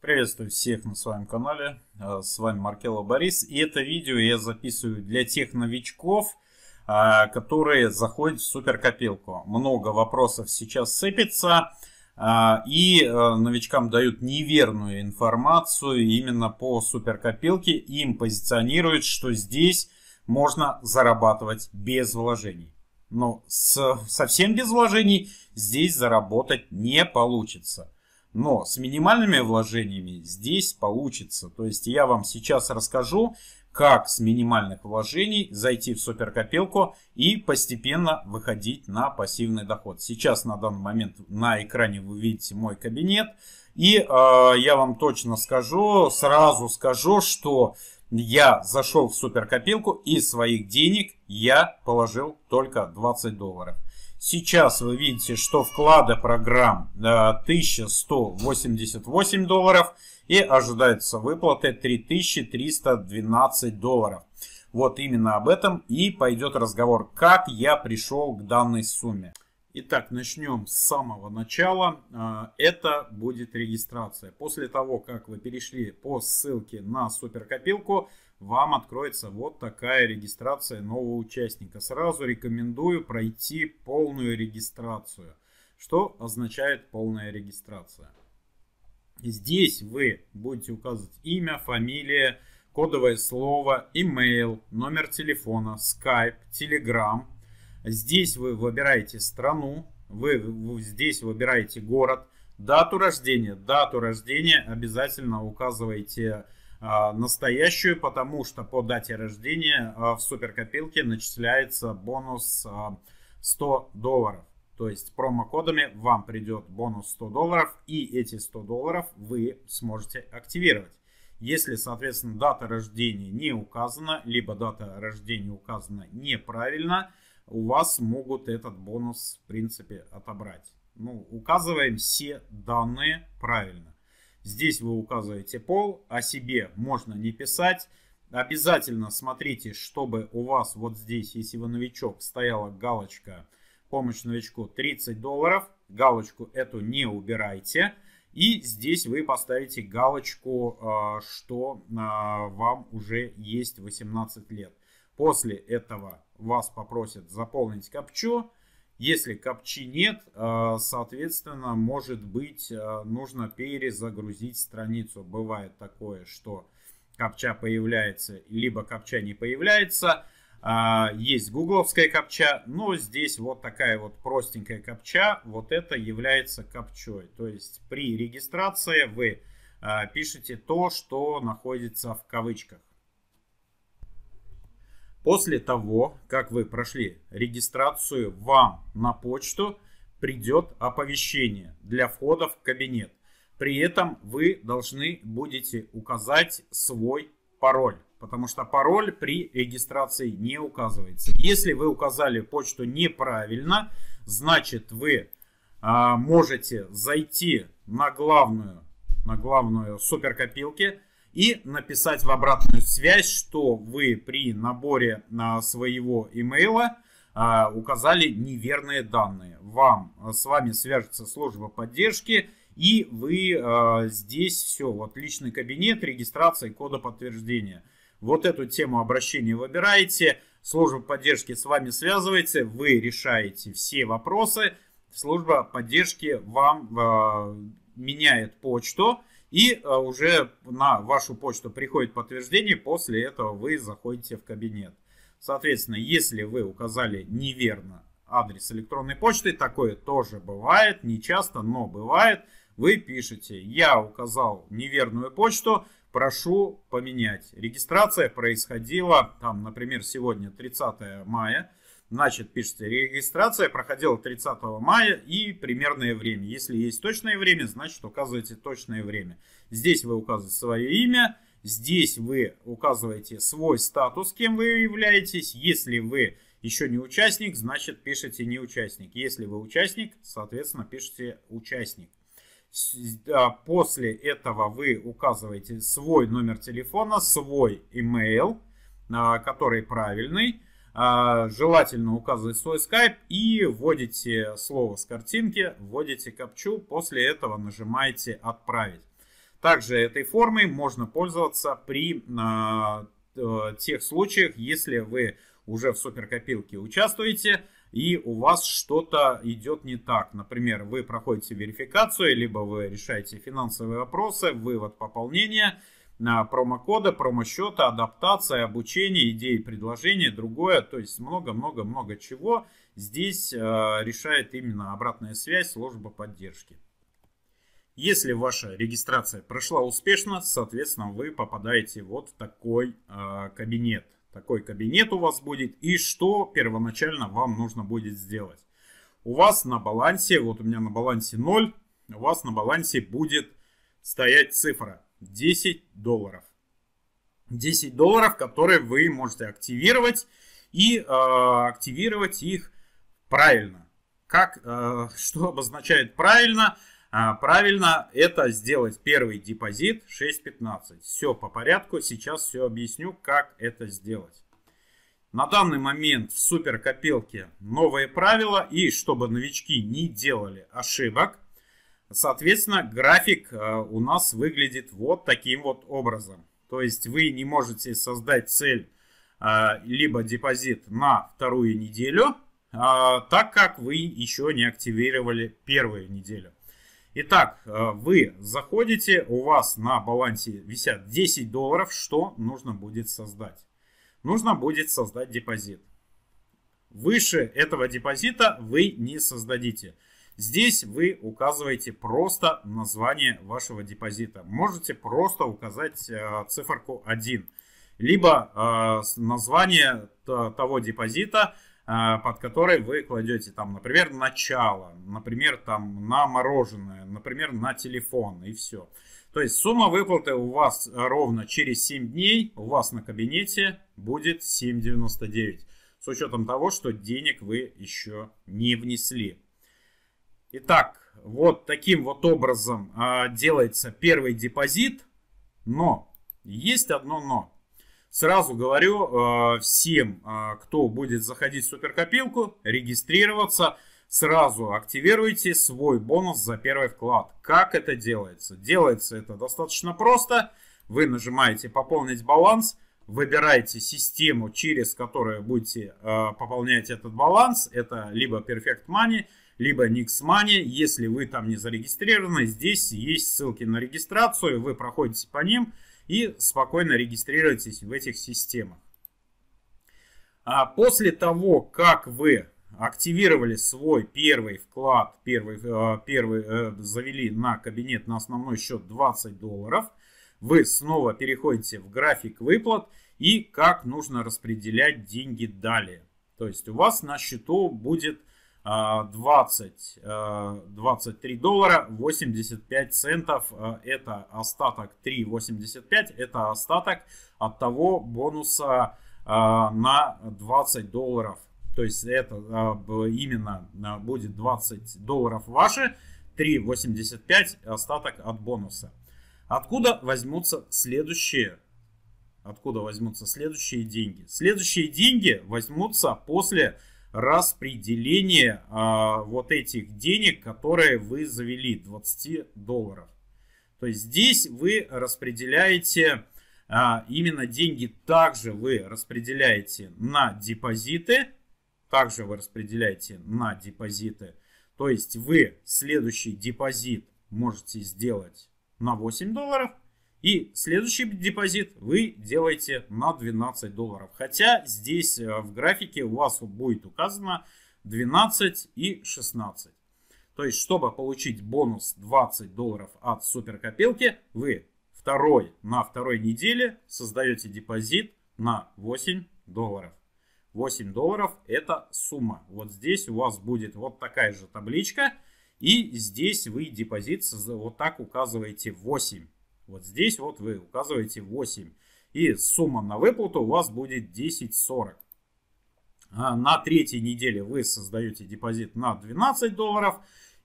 Приветствую всех на своем канале. А, с вами Маркело Борис. И это видео я записываю для тех новичков, а, которые заходят в суперкопилку. Много вопросов сейчас сыпется. А, и э, новичкам дают неверную информацию именно по суперкопилке. Им позиционируют, что здесь можно зарабатывать без вложений. Но с, совсем без вложений здесь заработать не получится. Но с минимальными вложениями здесь получится. То есть я вам сейчас расскажу, как с минимальных вложений зайти в суперкопилку и постепенно выходить на пассивный доход. Сейчас на данный момент на экране вы видите мой кабинет. И э, я вам точно скажу, сразу скажу, что я зашел в суперкопилку и своих денег я положил только 20 долларов. Сейчас вы видите, что вклады программ 1188 э, долларов и ожидается выплаты 3312 долларов. Вот именно об этом и пойдет разговор, как я пришел к данной сумме. Итак, начнем с самого начала. А, это будет регистрация. После того, как вы перешли по ссылке на суперкопилку, вам откроется вот такая регистрация нового участника. Сразу рекомендую пройти полную регистрацию. Что означает полная регистрация? Здесь вы будете указывать имя, фамилия, кодовое слово, имейл, номер телефона, Skype, Telegram – Здесь вы выбираете страну, вы, вы здесь выбираете город, дату рождения. Дату рождения обязательно указывайте э, настоящую, потому что по дате рождения э, в суперкопилке начисляется бонус э, а, 100 долларов. То есть промокодами вам придет бонус 100 долларов, и эти 100 долларов вы сможете активировать. Если, соответственно, дата рождения не указана, либо дата рождения указана неправильно – у вас могут этот бонус, в принципе, отобрать. Ну, указываем все данные правильно. Здесь вы указываете пол, о себе можно не писать. Обязательно смотрите, чтобы у вас вот здесь, если вы новичок, стояла галочка «Помощь новичку 30 долларов». Галочку эту не убирайте. И здесь вы поставите галочку, а, что а, вам уже есть 18 лет. После этого вас попросят заполнить капчу. Если капчи нет, э, соответственно, может быть, э, нужно перезагрузить страницу. Бывает такое, что капча появляется, либо капча не появляется. Э, есть гугловская капча, но здесь вот такая вот простенькая капча. Вот это является капчой. То есть при регистрации вы пишете то, что находится в кавычках. После того, как вы прошли регистрацию, вам на почту придет оповещение для входа в кабинет. При этом вы должны будете указать свой пароль, потому что пароль при регистрации не указывается. Если вы указали почту неправильно, значит вы а, можете зайти на главную, на главную суперкопилки и написать в обратную связь, что вы при наборе а, своего имейла а, указали неверные данные. Вам а, с вами свяжется служба поддержки, и вы здесь все, вот личный кабинет, регистрация, кода подтверждения. Вот эту тему обращения выбираете, служба поддержки с вами связывается, вы решаете все вопросы, служба поддержки вам меняет почту, и э, уже на вашу почту приходит подтверждение, после этого вы заходите в кабинет. Соответственно, если вы указали неверно адрес электронной почты, такое тоже бывает, не часто, но бывает, вы пишете, я указал неверную почту, прошу поменять. Регистрация происходила, там, например, сегодня 30 мая, Значит, пишется, регистрация проходила 30 мая и примерное время. Если есть точное время, значит указывайте точное время. Здесь вы указываете свое имя, здесь вы указываете свой статус, кем вы являетесь. Если вы еще не участник, значит пишите не участник. Если вы участник, соответственно пишите участник. А после этого вы указываете свой номер телефона, свой email, а, который правильный а, желательно указывать свой скайп и вводите слово с картинки, вводите капчу, после этого нажимаете «Отправить». Также этой формой можно пользоваться при а, э, тех случаях, если вы уже в суперкопилке участвуете и у вас что-то идет не так. Например, вы проходите верификацию, либо вы решаете финансовые вопросы, вывод пополнения – промокода, промосчета, адаптация, обучение, идеи, предложения, другое. То есть много-много-много чего. Здесь э, решает именно обратная связь, служба поддержки. Если ваша регистрация прошла успешно, соответственно, вы попадаете вот в такой э, кабинет. Такой кабинет у вас будет. И что первоначально вам нужно будет сделать? У вас на балансе, вот у меня на балансе 0, у вас на балансе будет стоять цифра 10 долларов. 10 долларов, которые вы можете активировать и э, активировать их правильно. Как, э, что обозначает правильно? А, правильно это сделать первый депозит 6.15. Все по порядку, сейчас все объясню, как это сделать. На данный момент в суперкопилке новые правила и чтобы новички не делали ошибок, Соответственно, график э, у нас выглядит вот таким вот образом. То есть вы не можете создать цель э, либо депозит на вторую неделю, э, так как вы еще не активировали первую неделю. Итак, вы заходите, у вас на балансе висят 10 долларов, что нужно будет создать? Нужно будет создать депозит. Выше этого депозита вы не создадите. Здесь вы указываете просто название вашего депозита. Можете просто указать э, циферку 1, либо э, название того депозита, э, под который вы кладете там, например, начало, например, там на мороженое, например, на телефон и все. То есть сумма выплаты у вас ровно через 7 дней у вас на кабинете будет 7,99. С учетом того, что денег вы еще не внесли. Итак, вот таким вот образом а, делается первый депозит. Но, есть одно но. Сразу говорю а, всем, а, кто будет заходить в суперкопилку, регистрироваться, сразу активируйте свой бонус за первый вклад. Как это делается? Делается это достаточно просто. Вы нажимаете «Пополнить баланс», выбираете систему, через которую будете э, пополнять этот баланс. Это либо Perfect Money, либо Nixmoney. Если вы там не зарегистрированы, здесь есть ссылки на регистрацию, вы проходите по ним и спокойно регистрируетесь в этих системах. А после того, как вы активировали свой первый вклад, первый, э, первый э, завели на кабинет на основной счет 20 долларов, вы снова переходите в график выплат и как нужно распределять деньги далее. То есть у вас на счету будет 20, а, 23 а, доллара 85 центов. А, это остаток 3,85. Это остаток от того бонуса на 20 долларов. То есть это именно будет 20 долларов ваши, 3,85 остаток от бонуса. Откуда возьмутся следующие? Откуда возьмутся следующие деньги? Следующие деньги возьмутся после распределение а, вот этих денег, которые вы завели, 20 долларов. То есть здесь вы распределяете а, именно деньги, также вы распределяете на депозиты, также вы распределяете на депозиты. То есть вы следующий депозит можете сделать на 8 долларов – и следующий депозит вы делаете на 12 долларов. Хотя здесь э, в графике у вас будет указано 12 и 16. То есть, чтобы получить бонус 20 долларов от суперкопилки, вы второй, на второй неделе создаете депозит на 8 долларов. 8 долларов это сумма. Вот здесь у вас будет вот такая же табличка. И здесь вы депозит вот так указываете 8 вот здесь вот вы указываете 8. И сумма на выплату у вас будет 10.40. А, на третьей неделе вы создаете депозит на 12 долларов.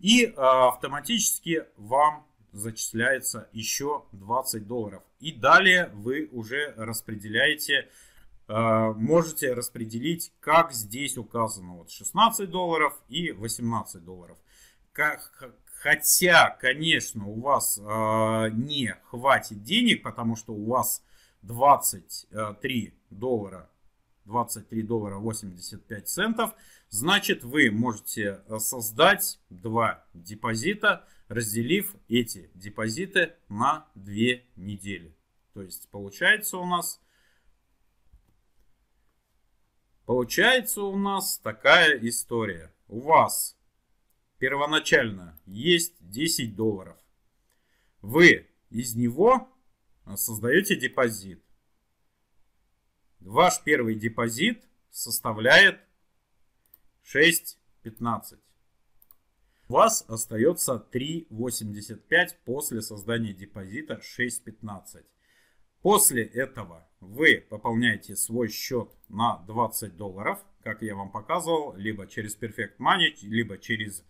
И а, автоматически вам зачисляется еще 20 долларов. И далее вы уже распределяете, а, можете распределить, как здесь указано, вот 16 долларов и 18 долларов хотя, конечно, у вас а, не хватит денег, потому что у вас 23 доллара 23 доллара 85 центов, значит вы можете а, создать два депозита, разделив эти депозиты на две недели. То есть получается у нас получается у нас такая история. У вас первоначально есть 10 долларов. Вы из него э, создаете депозит. Ваш первый депозит составляет 6.15. У вас остается 3.85 после создания депозита 6.15. После этого вы пополняете свой счет на 20 долларов, как я вам показывал, либо через Perfect Money, либо через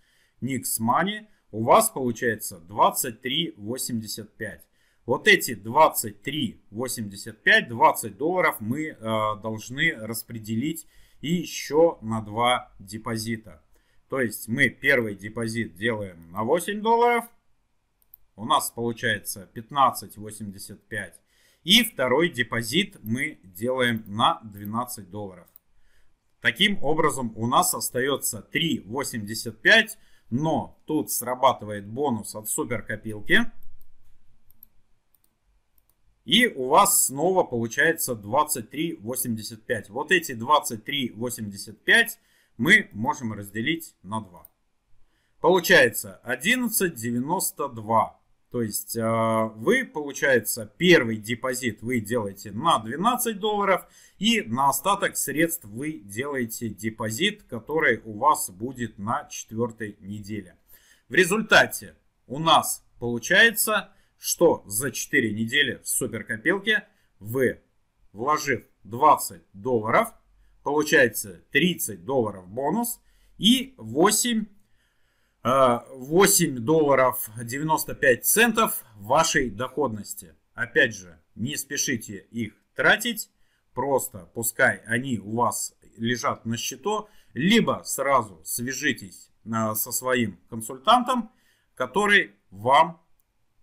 Nix Money, у вас получается 23.85. Вот эти 23.85, 20 долларов мы э, должны распределить еще на два депозита. То есть мы первый депозит делаем на 8 долларов. У нас получается 15.85. И второй депозит мы делаем на 12 долларов. Таким образом у нас остается 3.85 но тут срабатывает бонус от суперкопилки. И у вас снова получается 23,85. Вот эти 23,85 мы можем разделить на 2. Получается 11,92. То есть а, вы, получается, первый депозит вы делаете на 12 долларов и на остаток средств вы делаете депозит, который у вас будет на четвертой неделе. В результате у нас получается, что за 4 недели в суперкопилке вы, вложив 20 долларов, получается 30 долларов бонус и 8 8 долларов 95 центов вашей доходности. Опять же, не спешите их тратить, просто пускай они у вас лежат на счету, либо сразу свяжитесь а, со своим консультантом, который вам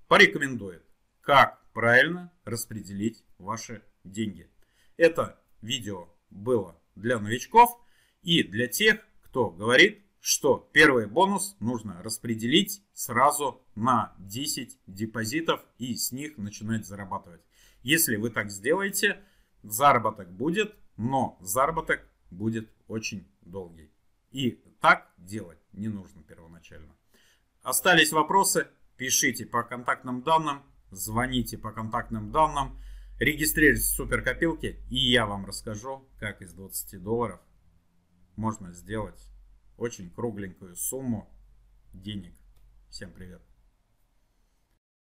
порекомендует, как правильно распределить ваши деньги. Это видео было для новичков и для тех, кто говорит что первый бонус нужно распределить сразу на 10 депозитов и с них начинать зарабатывать. Если вы так сделаете, заработок будет, но заработок будет очень долгий. И так делать не нужно первоначально. Остались вопросы? Пишите по контактным данным, звоните по контактным данным, регистрируйтесь в суперкопилке, и я вам расскажу, как из 20 долларов можно сделать очень кругленькую сумму денег. Всем привет!